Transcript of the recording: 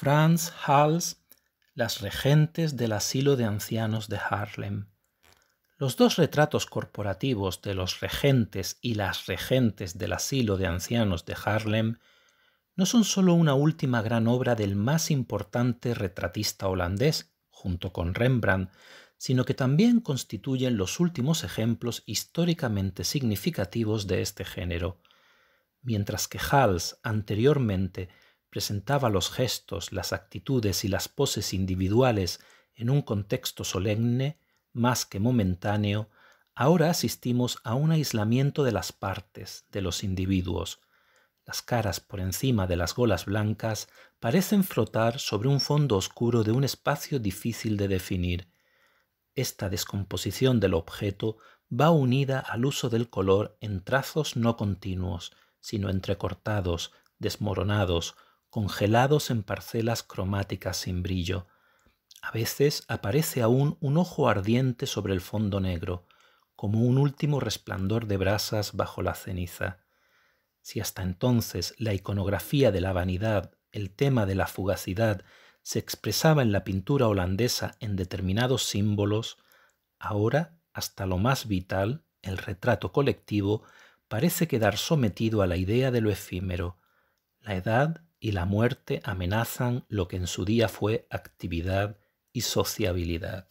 Franz Hals, Las regentes del asilo de ancianos de Harlem. Los dos retratos corporativos de los regentes y las regentes del asilo de ancianos de Harlem no son sólo una última gran obra del más importante retratista holandés, junto con Rembrandt, sino que también constituyen los últimos ejemplos históricamente significativos de este género. Mientras que Hals anteriormente presentaba los gestos, las actitudes y las poses individuales en un contexto solemne, más que momentáneo, ahora asistimos a un aislamiento de las partes, de los individuos. Las caras por encima de las golas blancas parecen frotar sobre un fondo oscuro de un espacio difícil de definir. Esta descomposición del objeto va unida al uso del color en trazos no continuos, sino entrecortados, desmoronados, congelados en parcelas cromáticas sin brillo. A veces aparece aún un ojo ardiente sobre el fondo negro, como un último resplandor de brasas bajo la ceniza. Si hasta entonces la iconografía de la vanidad, el tema de la fugacidad, se expresaba en la pintura holandesa en determinados símbolos, ahora, hasta lo más vital, el retrato colectivo, parece quedar sometido a la idea de lo efímero. La edad, y la muerte amenazan lo que en su día fue actividad y sociabilidad.